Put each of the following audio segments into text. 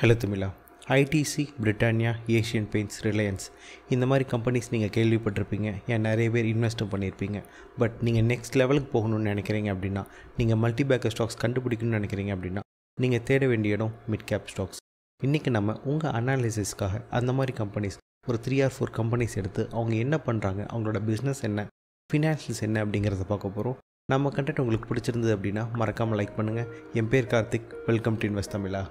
hello தமிழா ITC Britannia Asian Paints Reliance இந்த மாதிரி கம்பெனிஸ் நீங்கள் கேள்விப்பட்டிருப்பீங்க ஏன் நிறைய பேர் இன்வெஸ்ட்டும் பண்ணியிருப்பீங்க பட் நீங்கள் நெக்ஸ்ட் லெவலுக்கு போகணும்னு நினைக்கிறீங்க அப்படின்னா நீங்கள் மல்டிபேக்கர் ஸ்டாக்ஸ் கண்டுபிடிக்கணும்னு நினைக்கிறீங்க அப்படின்னா நீங்கள் தேட வேண்டிய இடம் மிட் கேப் ஸ்டாக்ஸ் இன்றைக்கி நம்ம உங்கள் அனாலிசிஸ்க்காக அந்த மாதிரி கம்பெனிஸ் ஒரு த்ரீ ஆர் ஃபோர் கம்பெனிஸ் எடுத்து அவங்க என்ன பண்ணுறாங்க அவங்களோட பிஸ்னஸ் என்ன ஃபினான்ஷியல்ஸ் என்ன அப்படிங்கிறத பார்க்க போகிறோம் நம்ம கண்டென்ட் உங்களுக்கு பிடிச்சிருந்தது அப்படின்னா மறக்காமல் லைக் பண்ணுங்கள் என் பேர் கார்த்திக் வெல்கம் டு இன்வெஸ்ட் தமிழா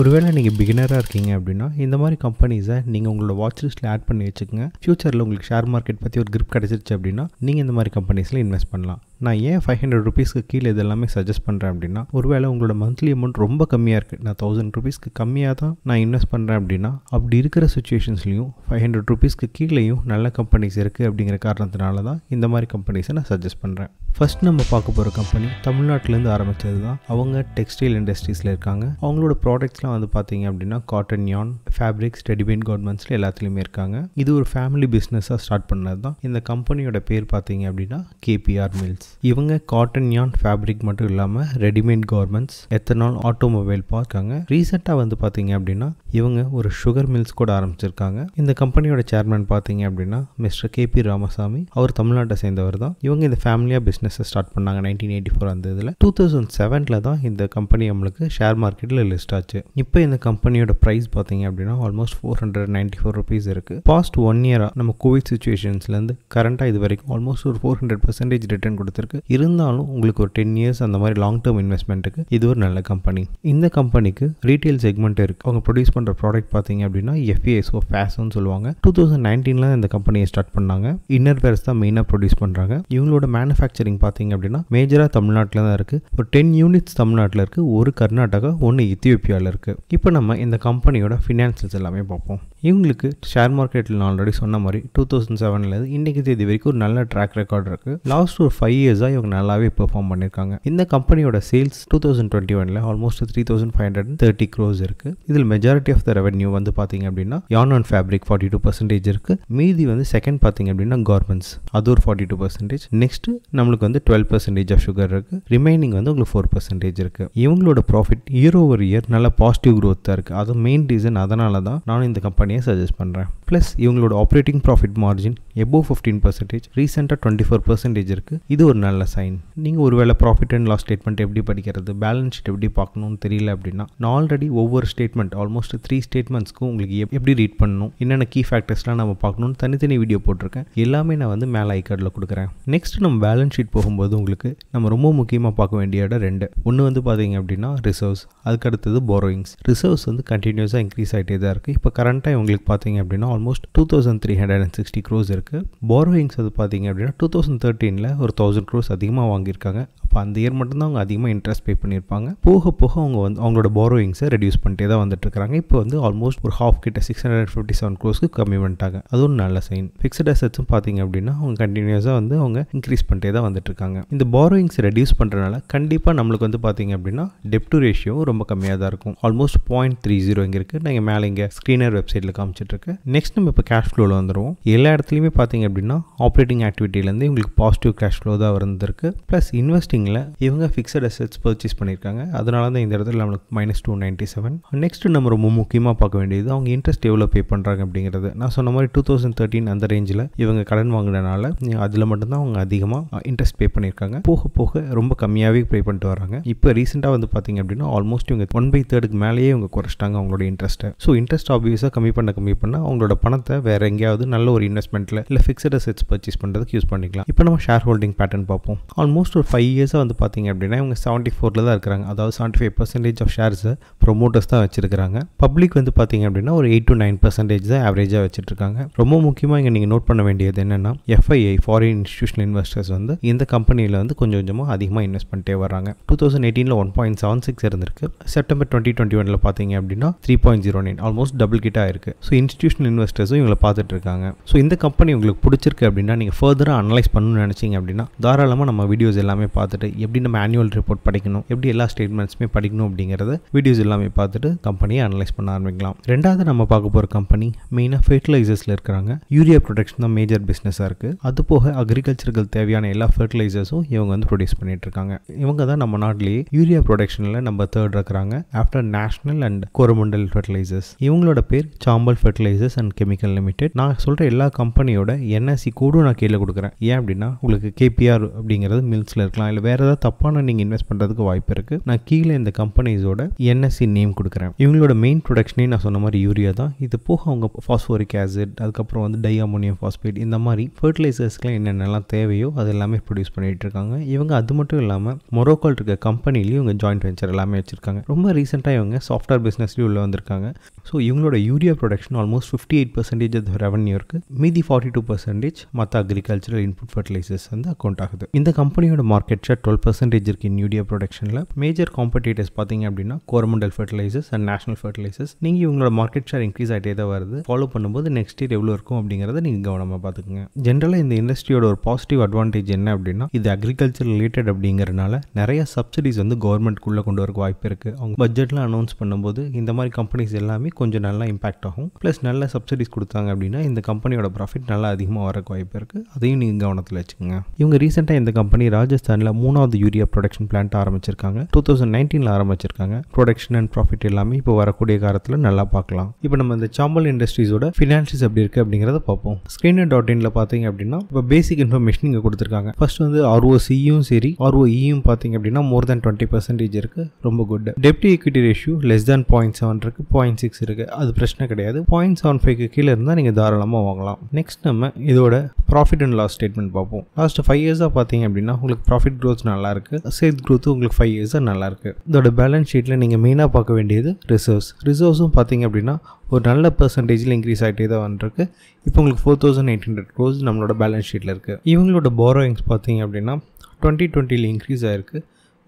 ஒருவேளை நீங்கள் பிகினராக இருக்கீங்க அப்படின்னா இந்த மாதிரி கம்பெனிஸை நீங்கள் உங்களோட வாட்ச் லிஸ்ட்டில் ஆட் பண்ணி வச்சுக்கோங்க ஃபியூச்சரில் உங்களுக்கு ஷேர் மார்க்கெட் பற்றி ஒரு கிரிப் கிடச்சிருச்சு அப்படின்னா நீங்கள் இந்த மாதிரி கம்பெனிஸில் இன்வெஸ்ட் பண்ணலாம் நான் ஏன் ஃபைவ் ஹண்ட்ரட் ருபீஸ்க்கு கீழே இது எல்லாமே சஜஸ்ட் பண்ணுறேன் அப்படின்னா ஒருவேளை உங்களோட மந்த்லி அமௌண்ட் ரொம்ப கம்மியாக இருக்குது நான் தௌசண்ட் ருபீஸ்க்கு கம்மியாக தான் நான் இன்வெஸ்ட் பண்ணுறேன் அப்படின்னா அப்படி இருக்கிற சுச்சுவேஷன்ஸ்லையும் ஃபைவ் ஹண்ட்ரட் ருபீஸ்க்கு கீழேயும் நல்ல கம்பெனிஸ் இருக்குது அப்படிங்கிற காரணத்தினால தான் இந்த மாதிரி கம்பெனிஸை நான் சஜஸ்ட் பண்ணுறேன் ஃபஸ்ட் நம்ம பார்க்க போகிற கம்பெனி தமிழ்நாட்டிலேருந்து ஆரம்பித்தது தான் அவங்க டெக்ஸ்டைல் இண்டஸ்ட்ரீஸில் இருக்காங்க அவங்களோட ப்ராடக்ட்ஸ்லாம் வந்து பார்த்தீங்க அப்படின்னா காட்டன் யான் ஃபேப்ரிக்ஸ் ரெடிமேட் கார்மெண்ட்ஸில் எல்லாத்துலேயுமே இருக்காங்க இது ஒரு ஃபேமிலி பிஸ்னஸாக ஸ்டார்ட் பண்ணது தான் இந்த கம்பெனியோட பேர் பார்த்தீங்க அப்படின்னா கேபிஆர் மில்ஸ் கார்மெண்ட்ஸ் இவங்க காட்டன் யான் ஃபேப்ரிக் மட்டும் இல்லாமல் ரெடிமேட் கார்மெண்ட்ஸ் எத்தனால் ஆட்டோமொபைல் பார்க்காங்க ரீசெண்டாக வந்து பார்த்தீங்க அப்படின்னா இவங்க ஒரு சுகர் மில்ஸ் கூட ஆரம்பிச்சிருக்காங்க இந்த கம்பெனியோட சேர்மேன் பார்த்தீங்க அப்படின்னா மிஸ்டர் கே பி ராமசாமி அவர் தமிழ்நாட்டை சேர்ந்தவர் தான் இவங்க இந்த ஃபேமிலியாக பிஸ்னஸை ஸ்டார்ட் பண்ணாங்க நைன்டீன் எயிட்டி ஃபோர் அந்த இதில் டூ தௌசண்ட் செவனில் தான் இந்த கம்பெனி நம்மளுக்கு ஷேர் மார்க்கெட்டில் லிஸ்ட் ஆச்சு இப்போ இந்த கம்பெனியோட ப்ரைஸ் பார்த்தீங்க அப்படின்னா almost four hundred ninety four rupees இருக்குது பாஸ்ட் ஒன் இயராக நம்ம கோவிட் சுச்சுவேஷன்ஸ்லேருந்து கரண்ட்டாக இது வரைக்கும் ஆல்மோஸ்ட் ஒரு ஃபோர் ஹண்ட்ரட் பர்சன்டேஜ் ரிட்டர்ன் கொடுத்து கொடுத்துருக்கு இருந்தாலும் உங்களுக்கு ஒரு டென் இயர்ஸ் அந்த மாதிரி லாங் டேர்ம் இன்வெஸ்ட்மெண்ட்டுக்கு இது ஒரு நல்ல கம்பெனி இந்த கம்பெனிக்கு ரீட்டைல் செக்மெண்ட் இருக்குது அவங்க ப்ரொடியூஸ் பண்ணுற ப்ராடக்ட் பார்த்தீங்க அப்படின்னா எஃப்ஏஎஸ்ஓ ஃபேஷன் சொல்லுவாங்க டூ தௌசண்ட் நைன்டீனில் இந்த கம்பெனியை ஸ்டார்ட் பண்ணாங்க இன்னர் பேர்ஸ் தான் மெயினாக ப்ரொடியூஸ் பண்ணுறாங்க இவங்களோட மேனுஃபேக்சரிங் பார்த்தீங்க அப்படின்னா மேஜராக தமிழ்நாட்டில் தான் இருக்குது ஒரு டென் யூனிட்ஸ் தமிழ்நாட்டில் இருக்குது ஒரு கர்நாடகா ஒன்று எத்தியோப்பியாவில் இருக்குது இப்போ நம்ம இந்த கம்பெனியோட ஃபினான்சியல்ஸ் எல்லாமே பார்ப்போம் இவங்களுக்கு ஷேர் மார்க்கெட்டில் நான் ஆல்ரெடி சொன்ன மாதிரி டூ தௌசண்ட் செவன்லேருந்து இன்றைக்கு தேதி வரைக்கும் ஒரு நல்ல ட்ராக் ரெக்கார்ட் இருக்குது லாஸ்ட் ஒரு ஃபைவ் இயர்ஸாக இவங்க நல்லாவே பெர்ஃபார்ம் பண்ணியிருக்காங்க இந்த கம்பெனியோட சேல்ஸ் டூ தௌசண்ட் டுவெண்ட்டி ஒனில் almost three thousand five hundred thirty crores இருக்குது இதில் மெஜாரிட்டி ஆஃப் த ரெவன்யூ வந்து பார்த்தீங்க அப்படின்னா yarn and fabric forty two percentage இருக்குது மீதி வந்து செகண்ட் பார்த்தீங்க அப்படின்னா கார்மெண்ட்ஸ் அது ஒரு ஃபார்ட்டி டூ பர்சன்டேஜ் நெக்ஸ்ட் நம்மளுக்கு வந்து டுவெல் பர்சன்டேஜ் ஆஃப் சுகர் இருக்குது ரிமைனிங் வந்து உங்களுக்கு ஃபோர் பர்சன்டேஜ் இருக்குது இவங்களோட ப்ராஃபிட் இயர் ஓவர் இயர் நல்ல பாசிட்டிவ் க்ரோத் தான் இருக்குது அது மெயின் ரீசன் அதனால தான் நான் இந்த கம்பெனியை கம்பெனியை சஜஸ்ட் பண்ணுறேன் ப்ளஸ் இவங்களோட operating profit margin above fifteen percentage ரீசெண்டாக டுவெண்ட்டி ஃபோர் பர்சன்டேஜ் இருக்குது இது ஒரு நல்ல சைன் நீங்கள் ஒருவேளை ப்ராஃபிட் அண்ட் லாஸ் ஸ்டேட்மெண்ட் எப்படி படிக்கிறது பேலன்ஸ் ஷீட் எப்படி பார்க்கணும்னு தெரியல அப்படின்னா நான் ஆல்ரெடி ஒவ்வொரு ஸ்டேட்மெண்ட் ஆல்மோஸ்ட் த்ரீ ஸ்டேட்மெண்ட்ஸ்க்கு உங்களுக்கு எப்படி ரீட் பண்ணணும் என்னென்ன கீ ஃபேக்டர்ஸ்லாம் நம்ம பார்க்கணும்னு தனித்தனி வீடியோ போட்டிருக்கேன் எல்லாமே நான் வந்து மேலே ஐ கார்டில் கொடுக்குறேன் நெக்ஸ்ட் நம்ம பேலன்ஸ் ஷீட் போகும்போது உங்களுக்கு நம்ம ரொம்ப முக்கியமாக பார்க்க வேண்டிய இடம் ரெண்டு ஒன்று வந்து பார்த்தீங்க அப்படின்னா ரிசர்வ்ஸ் அதுக்கடுத்தது அடுத்தது போரோயிங்ஸ் ரிசர்வ்ஸ் வந்து கண்டினியூஸாக இன்க்ரீஸ் ஆகிட்டே தான் இருக்குது இப்போ கரண்ட்டாக உங்களுக்கு பார்த்தீங்க அப்படின்னா almost two thousand three hundred and sixty crores இருக்குது இருக்குது போரோயிங்ஸ் அது பார்த்திங்க அப்படின்னா டூ தௌசண்ட் தேர்ட்டீனில் ஒரு தௌசண்ட் க்ரோஸ் அதிகமாக வாங்கியிருக்காங்க அப்போ அந்த இயர் மட்டும்தான் அவங்க அதிகமாக இன்ட்ரெஸ்ட் பே பண்ணியிருப்பாங்க போக போக அவங்க வந்து அவங்களோட பாரோயிங்ஸை ரெடியூஸ் பண்ணிட்டே தான் வந்துட்டு இருக்கிறாங்க இப்போ வந்து ஆல்மோஸ்ட் ஒரு ஹாஃப் கிட்ட சிக்ஸ் ஹண்ட்ரட் ஃபிஃப்டி செவன் க்ரோஸ்க்கு கம்மி பண்ணிட்டாங்க அதுவும் நல்ல சைன் ஃபிக்ஸட் அசட்ஸும் பார்த்தீங்க அப்படின்னா அவங்க கண்டினியூஸாக வந்து அவங்க இன்க்ரீஸ் பண்ணிட்டே தான் வந்துட்டு இருக்காங்க இந்த பாரோயிங்ஸ் ரெடியூஸ் பண்ணுறதுனால கண்டிப்பாக நம்மளுக்கு வந்து பார்த்தீங்க அப்படின்னா டெப்டு ரேஷியோ ரொம்ப கம்மியாக தான் இருக்கும் ஆல்மோஸ்ட் பாயிண்ட் த்ரீ ஜீரோ இங்கே இருக்குது நாங்கள் மேலே இங்கே ஸ்க்ரீனர் வெப்சைட்டில் காமிச்சிட்ருக்கு நெக்ஸ்ட் நம்ம இப்போ கேஷ் ஃப்ளோவில் வந்துடுவோம் எல்லா இடத்துலையுமே பார்த்தீங்க அப்படின்னா ஆப்ரேட்டிங் ஆக்டிவிட்டிலேருந்து உங்களுக்கு பாசிட்டிவ் கேஷ் ஃப்ளோ தான் வந்திருக்கு ப்ளஸ் இன்வெஸ்டிங் ஸ்டார்டிங்கில் இவங்க ஃபிக்ஸட் அசட்ஸ் பர்ச்சேஸ் பண்ணியிருக்காங்க அதனால தான் இந்த இடத்துல நம்மளுக்கு minus two ninety seven next நம்ம ரொம்ப முக்கியமாக பார்க்க வேண்டியது அவங்க இன்ட்ரெஸ்ட் எவ்வளோ பே பண்ணுறாங்க அப்படிங்கிறது நான் சொன்ன மாதிரி டூ தௌசண்ட் தேர்ட்டின் அந்த ரேஞ்சில் இவங்க கடன் வாங்கினால அதில் மட்டும்தான் அவங்க அதிகமாக இன்ட்ரெஸ்ட் பே பண்ணியிருக்காங்க போக போக ரொம்ப கம்மியாகவே பே பண்ணிட்டு வராங்க இப்போ ரீசெண்டாக வந்து பார்த்தீங்க அப்படின்னா ஆல்மோஸ்ட் இவங்க ஒன் பை தேர்டுக்கு மேலேயே இவங்க குறைச்சிட்டாங்க அவங்களோட இன்ட்ரெஸ்ட்டை ஸோ இன்ட்ரெஸ்ட் ஆப்வியஸாக கம்மி பண்ண கம்மி பண்ணால் அவங்களோட பணத்தை வேற எங்கேயாவது நல்ல ஒரு இன்வெஸ்ட்மெண்ட்டில் இல்லை ஃபிக்ஸட் அசெட்ஸ் பர்ச்சேஸ் பண்ணுறதுக்கு யூஸ் பண்ணிக்கலாம் இப்போ நம்ம ஷேர் ஹோல்டிங் பேட்டர்ன் பார்ப்போம் ஆல்மோஸ்ட் ஒரு ஃபைவ் இயர்ஸ் ஷேர்ஸை வந்து பார்த்திங்க அப்படின்னா இவங்க செவன்ட்டி ஃபோரில் தான் இருக்கிறாங்க அதாவது செவன்ட்டி ஃபைவ் பர்சன்டேஜ் ஆஃப் ஷேர்ஸை ப்ரொமோட்டர்ஸ் தான் வச்சிருக்காங்க பப்ளிக் வந்து பார்த்திங்க அப்படின்னா ஒரு எயிட் டு நைன் பர்சன்டேஜ் தான் ஆவரேஜாக வச்சுருக்காங்க ரொம்ப முக்கியமாக இங்கே நீங்கள் நோட் பண்ண வேண்டியது என்னென்னா எஃப்ஐஐ ஃபாரின் இன்ஸ்டியூஷன் இன்வெஸ்டர்ஸ் வந்து இந்த கம்பெனியில் வந்து கொஞ்சம் கொஞ்சமாக அதிகமாக இன்வெஸ்ட் பண்ணிட்டே வராங்க டூ தௌசண்ட் எயிட்டீனில் ஒன் பாயிண்ட் செவன் சிக்ஸ் இருந்திருக்கு செப்டம்பர் டுவெண்ட்டி டுவெண்ட்டி ஒனில் பார்த்தீங்க அப்படின்னா three point zero nine almost double கிட்டாக இருக்குது ஸோ இன்ஸ்டியூஷன் இன்வெஸ்டர்ஸும் இவங்களை பார்த்துட்டு இருக்காங்க ஸோ இந்த கம்பெனி உங்களுக்கு பிடிச்சிருக்கு அப்படின்னா நீங்கள் ஃபர்தராக அனலைஸ் பண்ணணும்னு நினச்சிங்க அப்படின்னா தாராளமாக நம்ம வீடியோஸ் எல்லாமே பார்த்துட்டு பார்த்துட்டு எப்படி நம்ம ஆனுவல் ரிப்போர்ட் படிக்கணும் எப்படி எல்லா ஸ்டேட்மெண்ட்ஸுமே படிக்கணும் அப்படிங்கிறத வீடியோஸ் எல்லாமே பார்த்துட்டு கம்பெனியை அனலைஸ் பண்ண ஆரம்பிக்கலாம் ரெண்டாவது நம்ம பார்க்க போகிற கம்பெனி மெயினாக ஃபெர்டிலைசர்ஸில் இருக்கிறாங்க யூரியா ப்ரொடக்ஷன் தான் மேஜர் பிஸ்னஸாக இருக்குது அது போக அக்ரிகல்ச்சருக்கு தேவையான எல்லா ஃபெர்டிலைசர்ஸும் இவங்க வந்து ப்ரொடியூஸ் பண்ணிட்டு இருக்காங்க இவங்க தான் நம்ம நாட்டிலேயே யூரியா ப்ரொடக்ஷனில் நம்ம தேர்ட் இருக்கிறாங்க after national and Coromandel fertilisers இவங்களோட பேர் சாம்பல் ஃபெர்டிலைசர்ஸ் அண்ட் கெமிக்கல் லிமிடெட் நான் சொல்கிற எல்லா கம்பெனியோட என்எஸ்சி கூடும் நான் கீழே கொடுக்குறேன் ஏன் அப்படின்னா உங்களுக்கு கேபிஆர் அப்படிங்கிறது மில்ஸில் இருக்கலாம் இல்லை வேறு ஏதாவது தப்பான நீங்கள் இன்வெஸ்ட் பண்ணுறதுக்கு வாய்ப்பு இருக்குது நான் கீழே இந்த கம்பெனிஸோட என்எஸ்சி நேம் கொடுக்குறேன் இவங்களோட மெயின் ப்ரொடக்ஷனே நான் சொன்ன மாதிரி யூரியா தான் இது போக அவங்க ஃபாஸ்போரிக் ஆசிட் அதுக்கப்புறம் வந்து டை அமோனியம் ஃபாஸ்பேட் இந்த மாதிரி ஃபர்டிலைசர்ஸ்க்குலாம் என்னென்னலாம் தேவையோ அது எல்லாமே ப்ரொடியூஸ் பண்ணிகிட்டு இருக்காங்க இவங்க அது மட்டும் இல்லாமல் மொரோக்கோல் இருக்க கம்பெனிலையும் இவங்க ஜாயிண்ட் வெஞ்சர் எல்லாமே வச்சுருக்காங்க ரொம்ப ரீசெண்டாக இவங்க சாஃப்ட்வேர் பிஸ்னஸ்லேயும் உள்ளே வந்திருக்காங்க ஸோ இவங்களோட urea production almost fifty eight percentage of revenue இருக்குது மீதி ஃபார்ட்டி டூ பர்சன்டேஜ் மற்ற அக்ரிகல்ச்சரல் இன்புட் ஃபர்டிலைசர்ஸ் வந்து அக்கௌண்ட் ஆகுது இந்த கம்பெனியோட மார்க்கெட் ஹண்ட்ரட் டுவெல் பர்சன்டேஜ் இருக்குது யூடியா ப்ரொடக்ஷனில் மேஜர் காம்படிட்டர்ஸ் பார்த்தீங்க அப்படின்னா Coromandel fertilisers and national fertilisers நீங்கள் இவங்களோட மார்க்கெட் ஷேர் இன்க்ரீஸ் ஆகிட்டே தான் வருது ஃபாலோ பண்ணும்போது நெக்ஸ்ட் இயர் எவ்வளோ இருக்கும் அப்படிங்கிறத நீங்கள் கவனமாக பார்த்துக்குங்க ஜென்ரலாக இந்த இண்டஸ்ட்ரியோட ஒரு பாசிட்டிவ் அட்வான்டேஜ் என்ன அப்படின்னா இது அக்ரிகல்ச்சர் ரிலேட்டட் அப்படிங்கிறனால நிறைய சப்சிடிஸ் வந்து கவர்மெண்ட்குள்ளே கொண்டு வரக்கு வாய்ப்பு இருக்குது அவங்க பட்ஜெட்லாம் அனௌன்ஸ் பண்ணும்போது இந்த மாதிரி கம்பெனிஸ் எல்லாமே கொஞ்சம் நல்லா இம்பாக்ட் ஆகும் ப்ளஸ் நல்ல சப்சிடிஸ் கொடுத்தாங்க அப்படின்னா இந்த கம்பெனியோட ப்ராஃபிட் நல்லா அதிகமாக வரக்கு வாய்ப்பு இருக்குது அதையும் நீங்கள் கவனத்தில் வச்சுக்கோங்க இவங்க ரீசெண்டாக இந்த கம்பெனி ராஜஸ்தானில் மூணாவது யூரியா ப்ரொடக்ஷன் பிளான்ட் ஆரம்பிச்சிருக்காங்க டூ தௌசண்ட் நைன்டீன்ல ஆரம்பிச்சிருக்காங்க ப்ரொடக்ஷன் அண்ட் ப்ராஃபிட் எல்லாமே இப்போ வரக்கூடிய காலத்தில் நல்லா பார்க்கலாம் இப்போ நம்ம இந்த சாம்பல் இண்டஸ்ட்ரீஸோட ஃபினான்ஷியஸ் எப்படி இருக்கு அப்படிங்கிறத பார்ப்போம் ஸ்கிரீன் டாட் இனில் பார்த்தீங்க அப்படின்னா இப்போ பேசிக் இன்ஃபர்மேஷன் இங்கே கொடுத்துருக்காங்க ஃபர்ஸ்ட் வந்து ஆர்ஓசியும் சரி ஆர்ஓ இயும் e பார்த்தீங்க அப்படின்னா மோர் தேன் டுவெண்ட்டி பர்சன்டேஜ் இருக்கு ரொம்ப குட் டெப்டி equity ratio less than point seven இருக்குது பாயிண்ட் சிக்ஸ் இருக்குது அது பிரச்சனை கிடையாது பாயிண்ட் செவன் ஃபைவ்க்கு கீழே இருந்தால் நீங்கள் தாராளமாக வாங்கலாம் நெக்ஸ்ட் நம்ம இதோட ப்ராஃபிட் அண்ட் லாஸ் ஸ்டேட்மெண்ட் பார்ப்போம் லாஸ்ட் ஃபைவ் இயர்ஸாக பார்த்தீங்க அப்படின்னா உங்களுக்கு ப்ராஃபிட் க்ரோத் க்ரோத் நல்லாயிருக்கு சேல்ஸ் க்ரோத் உங்களுக்கு ஃபைவ் இயர்ஸாக நல்லாயிருக்கு இதோட பேலன்ஸ் ஷீட்டில் நீங்கள் மெயினாக பார்க்க வேண்டியது ரிசர்வ்ஸ் ரிசர்வ்ஸும் பார்த்தீங்க அப்படின்னா ஒரு நல்ல பர்சன்டேஜில் இன்க்ரீஸ் ஆகிட்டே தான் வந்துருக்கு இப்போ உங்களுக்கு four thousand eight hundred crore நம்மளோட பேலன்ஸ் ஷீட்டில் இருக்குது இவங்களோட போரோயிங்ஸ் பார்த்தீங்க அப்படின்னா டுவெண்ட்டி டுவெண்ட்டியில் இன்க்ரீஸ் ஆகிருக்கு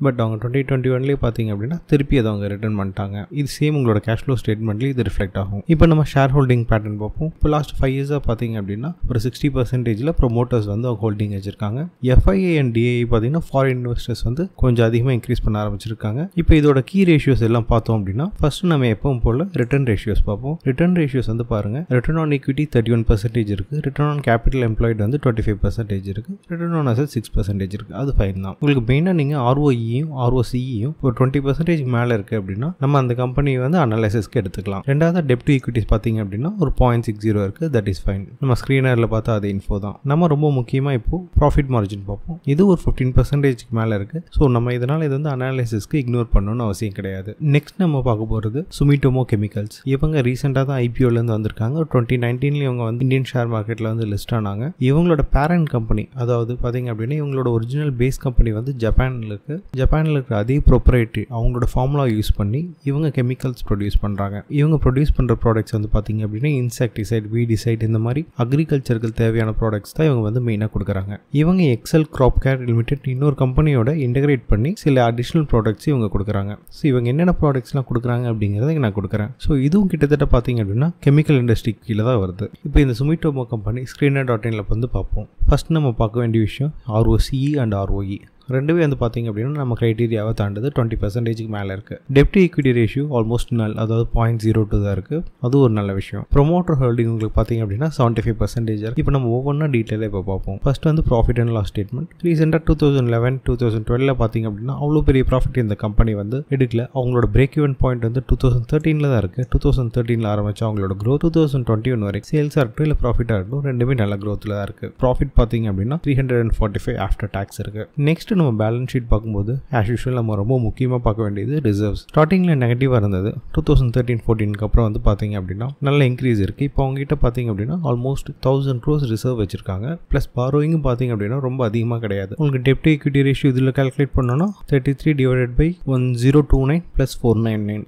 பட் அவங்க டுவெண்ட்டி டுவெண்ட்டி ஒன்லேயே பார்த்தீங்க அப்படின்னா திருப்பி அதை அவங்க ரிட்டர்ன் பண்ணிட்டாங்க இது சேம் உங்களோட கேஷ் ஃப்ளோ ஸ்டேட்மெண்ட்லேயே இது ரிஃப்ளெக்ட் ஆகும் இப்போ நம்ம ஷேர் ஹோல்டிங் பேட்டர்ன் பார்ப்போம் இப்போ லாஸ்ட் ஃபைவ் இயர்ஸாக பார்த்தீங்க அப்படின்னா ஒரு சிக்ஸ்டி பர்சன்டேஜில் ப்ரொமோட்டர்ஸ் வந்து அவங்க ஹோல்டிங் வச்சிருக்காங்க எஃப்ஐஏ அண்ட் டிஐ பார்த்தீங்கன்னா ஃபாரின் இன்வெஸ்டர்ஸ் வந்து கொஞ்சம் அதிகமாக இன்க்ரீஸ் பண்ண ஆரம்பிச்சிருக்காங்க இப்போ இதோட கீ ரேஷியோஸ் எல்லாம் பார்த்தோம் அப்படின்னா ஃபர்ஸ்ட் நம்ம எப்பவும் போல ரிட்டர்ன் ரேஷியோஸ் பார்ப்போம் ரிட்டர்ன் ரேஷியோஸ் வந்து பாருங்க return on equity thirty one percentage இருக்கு ரிட்டர்ன் ஆன் கேபிட்டல் எம்ப்ளாய்டு வந்து டுவெண்ட்டி ஃபைவ் பர்சன்டேஜ் இருக்கு return on asset six percentage இருக்குது அது ஃபைன் தான் உங்களுக்கு மெயினாக நீங்கள் ஆர்ஓஇ ஆர்ஓஇயும் ஆர்ஓசியும் e ஒரு டுவெண்ட்டி பர்சன்டேஜ் மேலே இருக்குது அப்படின்னா நம்ம அந்த கம்பெனியை வந்து அனாலிசிஸ்க்கு எடுத்துக்கலாம் ரெண்டாவது டெப்ட் டு ஈக்விட்டிஸ் பார்த்தீங்க அப்படின்னா ஒரு பாயிண்ட் சிக்ஸ் ஜீரோ இருக்குது தட் இஸ் ஃபைன் நம்ம ஸ்க்ரீனரில் பார்த்தா அது இன்ஃபோ தான் நம்ம ரொம்ப முக்கியமாக இப்போ ப்ராஃபிட் மார்ஜின் பார்ப்போம் இது ஒரு ஃபிஃப்டீன் பர்சன்டேஜ்க்கு மேலே இருக்குது ஸோ நம்ம இதனால் இது வந்து அனாலிசிஸ்க்கு இக்னோர் பண்ணணும்னு அவசியம் கிடையாது நெக்ஸ்ட் நம்ம பார்க்க போகிறது சுமிட்டோமோ கெமிக்கல்ஸ் இவங்க ரீசெண்டாக தான் ஐபிஓலேருந்து வந்திருக்காங்க ஒரு டுவெண்ட்டி நைன்டீன்லேயும் இவங்க வந்து இந்தியன் ஷேர் மார்க்கெட்டில் வந்து லிஸ்ட் ஆனாங்க இவங்களோட பேரண்ட் கம்பெனி அதாவது பார்த்தீங்க அப்படின்னா இவங்களோட ஒரிஜினல் பேஸ் கம்பெனி வந்து ஜப்பானில் இருக்குது ஜப்பானில் இருக்கிற அதே ப்ரொப்ரேட்டரி அவங்களோட ஃபார்முலா யூஸ் பண்ணி இவங்க கெமிக்கல்ஸ் ப்ரொடியூஸ் பண்ணுறாங்க இவங்க ப்ரொடியூஸ் பண்ணுற ப்ராடக்ட்ஸ் வந்து பார்த்திங்க அப்படின்னா இன்செக்டிசைட் வீடிசைட் இந்த மாதிரி அக்ரிகல்ச்சருக்கு தேவையான ப்ராடக்ட்ஸ் தான் இவங்க வந்து மெயினாக கொடுக்குறாங்க இவங்க எக்ஸல் க்ராப் கேர் லிமிடெட் இன்னொரு கம்பெனியோட இன்டகிரேட் பண்ணி சில அடிஷ்னல் ப்ராடக்ட்ஸ் இவங்க கொடுக்குறாங்க ஸோ இவங்க என்னென்ன ப்ராடக்ட்ஸ்லாம் கொடுக்குறாங்க அப்படிங்கிறத நான் கொடுக்குறேன் ஸோ இதுவும் கிட்டத்தட்ட பார்த்திங்க அப்படின்னா கெமிக்கல் இண்டஸ்ட்ரி கீழே தான் வருது இப்போ இந்த சுமிட்டோமோ கம்பெனி ஸ்க்ரீனர் டாட் இன்ல வந்து பார்ப்போம் ஃபஸ்ட் நம்ம பார்க்க வேண்டிய விஷயம் ஆர்ஓசிஇ அண்ட் ஆர்ஓஇ ரெண்டுமே வந்து பார்த்திங்க அப்படின்னா நம்ம க்ரைட்டீரியாவை தாண்டது டுவெண்ட்டி பர்சன்டேஜுக்கு மேலே இருக்குது டெப்டி ஈக்விட்டி ரேஷியோ ஆல்மோஸ்ட் நல் அதாவது பாயிண்ட் ஜீரோ டூ தான் இருக்குது அது ஒரு நல்ல விஷயம் ப்ரொமோட்டர் ஹோல்டிங் உங்களுக்கு பார்த்திங்க அப்படின்னா செவன்ட்டி ஃபைவ் பர்சன்டேஜ் இப்போ நம்ம ஒவ்வொன்றா டீட்டெயிலாக இப்போ பார்ப்போம் ஃபர்ஸ்ட் வந்து ப்ராஃபிட் அண்ட் லாஸ் ஸ்டேட்மெண்ட் ரீசெண்டாக two thousand eleven two thousand டுவெலில் பார்த்திங்க அப்படின்னா அவ்வளோ பெரிய ப்ராஃபிட் இந்த கம்பெனி வந்து எடுக்கல அவங்களோட பிரேக் ஈவன் பாயிண்ட் வந்து டூ தௌசண்ட் தேர்ட்டீனில் தான் இருக்குது டூ தௌசண்ட் தேர்ட்டீனில் ஆரம்பிச்சு அவங்களோட growth two thousand twenty one வரைக்கும் சேல்ஸாக இருக்கட்டும் இல்லை ப்ராஃபிட்டாக இருக்கட்டும் ரெண்டுமே நல்ல க்ரோத்தில் தான் இருக்குது ப்ராஃபிட் பார்த்திங்க அப்படின்னா three hundred and forty five after tax இருக்குது நெக்ஸ்ட் அடுத்து நம்ம பேலன்ஸ் ஷீட் பார்க்கும்போது ஆஸ் யூஷுவல் நம்ம ரொம்ப முக்கியமாக பார்க்க வேண்டியது ரிசர்வ்ஸ் ஸ்டார்டிங்கில் நெகட்டிவாக இருந்தது டூ தௌசண்ட் தேர்ட்டின் ஃபோர்டீனுக்கு அப்புறம் வந்து பார்த்தீங்க அப்படின்னா நல்ல இன்க்ரீஸ் இருக்குது இப்போ அவங்ககிட்ட பார்த்தீங்க அப்படின்னா ஆல்மோஸ்ட் தௌசண்ட் க்ரோஸ் ரிசர்வ் வச்சிருக்காங்க ப்ளஸ் பாரோயிங் பார்த்தீங்க அப்படின்னா ரொம்ப அதிகமாக கிடையாது உங்களுக்கு டெப்டி இக்விட்டி ரேஷியோ இதில் கால்குலேட் பண்ணோன்னா thirty three divided by one zero two nine plus four nine nine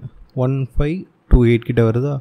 one five two eight கிட்ட வருதா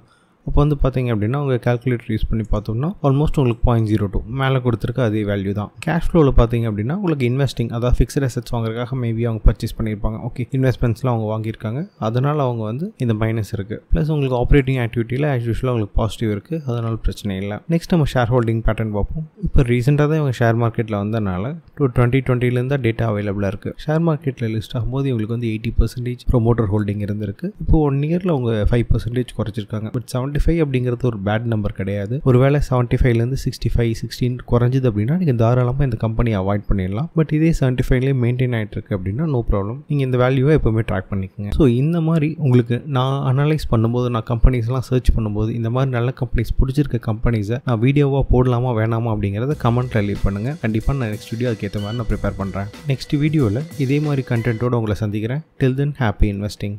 அப்போ வந்து பார்த்தீங்க அப்படின்னா உங்கள் கேல்குலேட்டர் யூஸ் பண்ணி பார்த்தோம்னா ஆல்மோஸ்ட் உங்களுக்கு பாயிண்ட் ஜீரோ டூ மேலே கொடுத்துருக்க அதே வேல்யூ தான் கேஷ் ஃப்ளோவில் பார்த்தீங்க அப்படின்னா உங்களுக்கு இன்வெஸ்டிங் அதாவது ஃபிக்ஸ்ட் அசெட்ஸ் வாங்குறதுக்காக மேபி அவங்க பர்ச்சேஸ் பண்ணியிருப்பாங்க ஓகே இன்வெஸ்ட்மெண்ட்ஸ்லாம் அவங்க வாங்கியிருக்காங்க அதனால் அவங்க வந்து இந்த மைனஸ் இருக்குது ப்ளஸ் உங்களுக்கு ஆப்ரேட்டிங் ஆக்டிவிட்டியில் ஆஸ் யூஸ்வலாக உங்களுக்கு பாசிட்டிவ் இருக்குது அதனால் பிரச்சனை இல்லை நெக்ஸ்ட் நம்ம ஷேர் ஹோல்டிங் பேட்டர்ன் பார்ப்போம் இப்போ ரீசெண்டாக தான் இவங்க ஷேர் மார்க்கெட்டில் வந்தனால டூ டுவெண்ட்டி டுவெண்ட்டிலேருந்து தான் டேட்டா அவைலபிளாக இருக்குது ஷேர் மார்க்கெட்டில் லிஸ்ட் ஆகும்போது இவங்களுக்கு வந்து எயிட்டி பர்சன்டேஜ் ப்ரொமோட்டர் ஹோல்டிங் இருந்திருக்கு இப்போ ஒன் இயரில் அவங்க ஃபைவ் பர்சன்டேஜ் குறைச்சிருக்காங்க பட் செவன்ட்டி செவன்ட்டி ஃபைவ் அப்படிங்கிறது ஒரு பேட் நம்பர் கிடையாது ஒருவேளை செவன்ட்டி ஃபைவ்லேருந்து சிக்ஸ்டி ஃபைவ் சிக்ஸ்டின் குறைஞ்சது அப்படின்னா நீங்கள் தாராளமாக இந்த கம்பெனியை அவாய்ட் பண்ணிடலாம் பட் இதே செவன்ட்டி ஃபைவ்லேயே மெயின்டைன் ஆகிட்டு இருக்கு அப்படின்னா நோ ப்ராப்ளம் நீங்கள் இந்த வேல்யூவை எப்போவுமே ட்ராக் பண்ணிக்கோங்க ஸோ இந்த மாதிரி உங்களுக்கு நான் அனலைஸ் பண்ணும்போது நான் கம்பெனிஸ்லாம் சர்ச் பண்ணும்போது இந்த மாதிரி நல்ல கம்பெனிஸ் பிடிச்சிருக்க கம்பெனிஸை நான் வீடியோவாக போடலாமா வேணாமா அப்படிங்கிறத கமெண்ட்டில் லீவ் பண்ணுங்கள் கண்டிப்பாக நான் நெக்ஸ்ட் வீடியோ அதுக்கேற்ற மாதிரி நான் ப்ரிப்பேர் பண்ணுறேன் நெக்ஸ்ட் வீடியோவில் இதே மாதிரி கண்டென்ட்டோடு உங்களை சந்திக்கிறேன் டில் தென் ஹாப்பி இன்வெஸ்டிங்